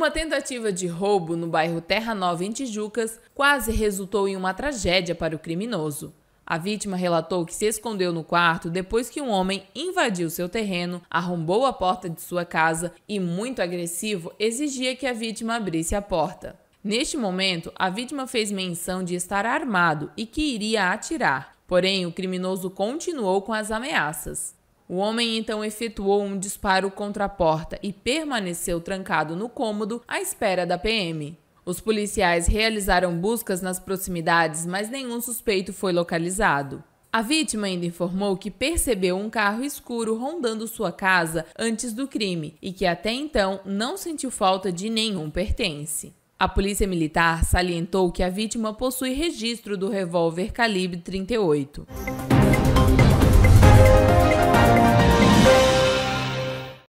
Uma tentativa de roubo no bairro Terra Nova, em Tijucas, quase resultou em uma tragédia para o criminoso. A vítima relatou que se escondeu no quarto depois que um homem invadiu seu terreno, arrombou a porta de sua casa e, muito agressivo, exigia que a vítima abrisse a porta. Neste momento, a vítima fez menção de estar armado e que iria atirar. Porém, o criminoso continuou com as ameaças. O homem então efetuou um disparo contra a porta e permaneceu trancado no cômodo à espera da PM. Os policiais realizaram buscas nas proximidades, mas nenhum suspeito foi localizado. A vítima ainda informou que percebeu um carro escuro rondando sua casa antes do crime e que até então não sentiu falta de nenhum pertence. A polícia militar salientou que a vítima possui registro do revólver calibre 38.